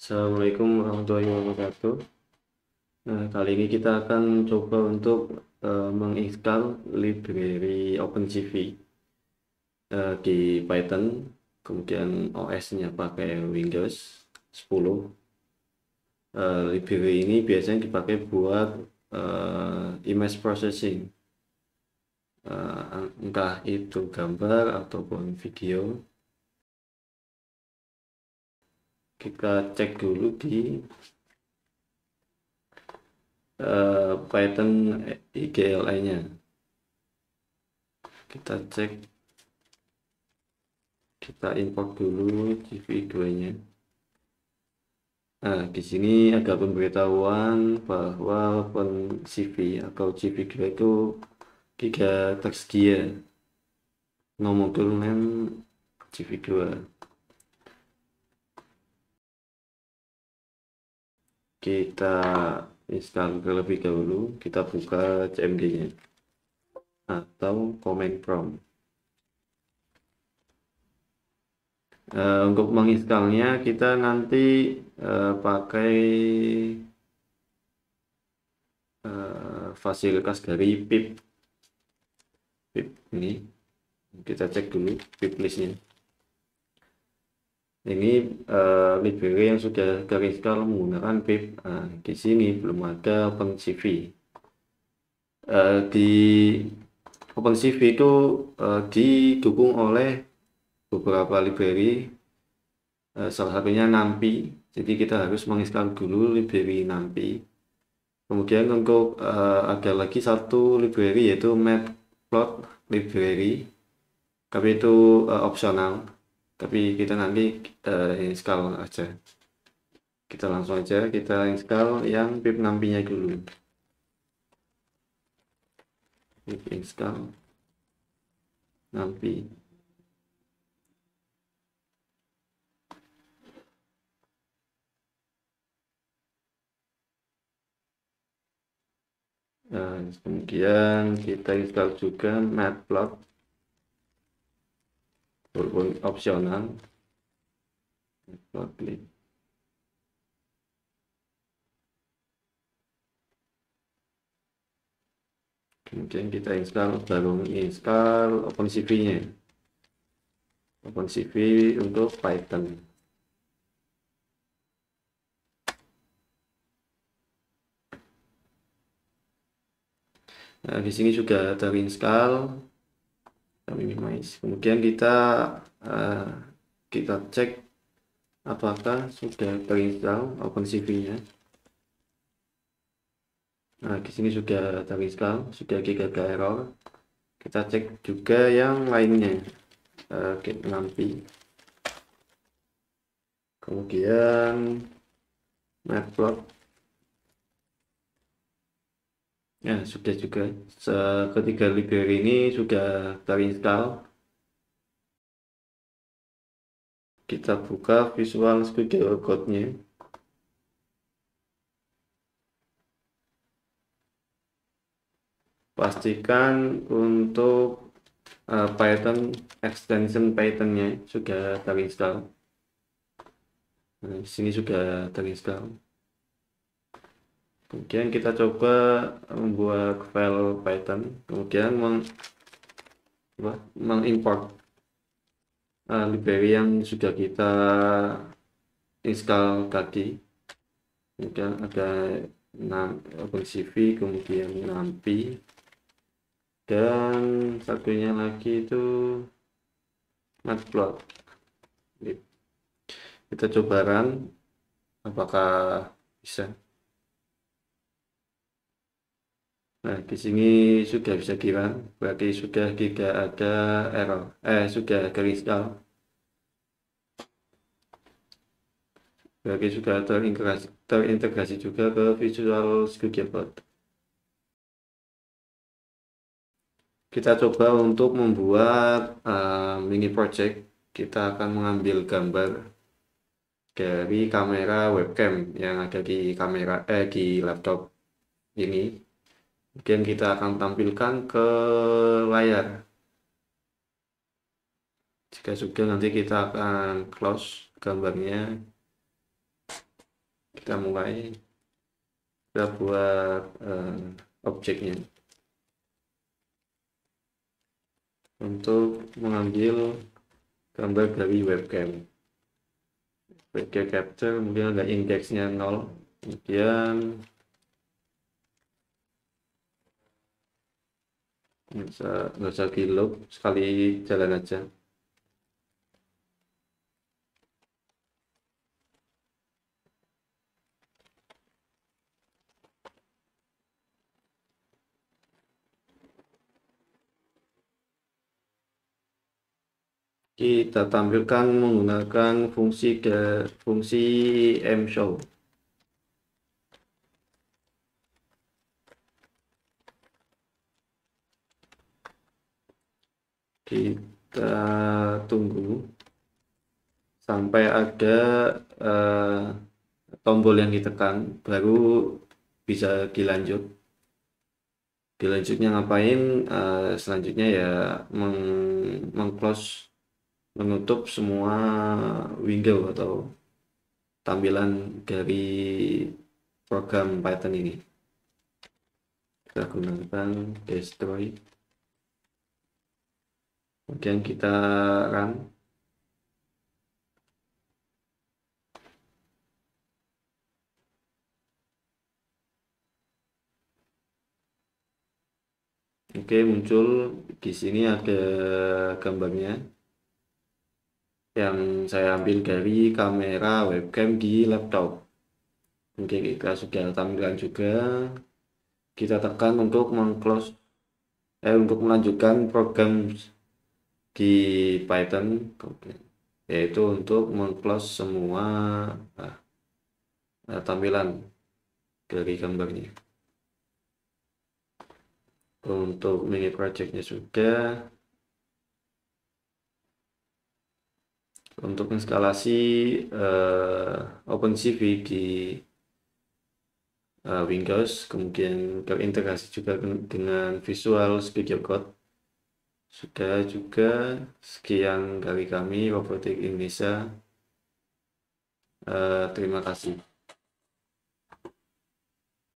Assalamualaikum warahmatullahi wabarakatuh. Nah, kali ini kita akan coba untuk uh, menginstal library OpenCV uh, di Python, kemudian OS-nya pakai Windows 10. Uh, eh, library ini biasanya dipakai buat uh, image processing, uh, entah itu gambar ataupun video kita cek dulu di uh, Python IGLI nya kita cek kita import dulu CV2 nya Nah, di sini ada pemberitahuan bahwa pen CV atau CV2 itu tidak tersedia. Nomor name CV2. kita install terlebih dahulu kita buka cmd nya atau command prompt uh, untuk menginstalnya kita nanti uh, pakai uh, fasilitas dari pip pip ini kita cek dulu pip listnya ini uh, eh, library yang sudah gariskan menggunakan pip nah, eh, di sini belum ada OpenCV uh, eh, di OpenCV itu uh, didukung oleh beberapa library uh, salah satunya NumPy jadi kita harus menginstal dulu library NumPy kemudian untuk uh, ada lagi satu library yaitu matplotlib library tapi itu uh, opsional tapi kita nanti kita install aja kita langsung aja kita install yang pip nampinya dulu pip install nampi. p nah, kemudian kita install juga matplotlib walaupun opsional public kemudian kita install baru install OpenCV nya OpenCV untuk Python nah di sini ada terinstall kami minimize kemudian kita uh, kita cek apakah sudah terinstall OpenCV nya nah di sini sudah terinstall sudah tidak ada error kita cek juga yang lainnya uh, eh, git nampi kemudian matplotlib Ya, sudah juga. Se- Ketiga library ini sudah terinstall. Kita buka Visual Studio Code-nya. Pastikan untuk uh, e, Python extension Python-nya sudah terinstall. Nah, sini sudah terinstall kemudian kita coba membuat file Python kemudian meng mengimport uh, library yang sudah kita install tadi kemudian ada OpenCV kemudian NAMPI dan satunya lagi itu matplot kita coba run apakah bisa Nah, di sini sudah bisa kira, berarti sudah tidak ada error, eh, sudah kristal Berarti sudah terintegrasi, terintegrasi juga ke Visual Studio Code. Kita coba untuk membuat uh, mini project. Kita akan mengambil gambar dari kamera webcam yang ada di kamera eh di laptop ini yang kita akan tampilkan ke layar jika sudah nanti kita akan close gambarnya kita mulai kita buat uh, objeknya untuk mengambil gambar dari webcam webcam capture kemudian ada indeksnya nol kemudian nggak usah nggak kilo sekali jalan aja kita tampilkan menggunakan fungsi ke fungsi m show kita tunggu sampai ada uh, tombol yang ditekan baru bisa dilanjut dilanjutnya ngapain uh, selanjutnya ya meng meng close menutup semua window atau tampilan dari program Python ini kita gunakan destroy kemudian kita run Oke, muncul di sini ada gambarnya yang saya ambil dari kamera webcam di laptop. Oke, kita sudah tampilan juga. Kita tekan untuk mengclose eh untuk melanjutkan program di Python yaitu untuk mengclose semua ah, ah, tampilan dari gambarnya untuk mini projectnya sudah untuk instalasi uh, OpenCV di uh, Windows kemudian terintegrasi juga dengan Visual Studio Code sudah juga sekian dari kami Robotik Indonesia. Uh, terima kasih.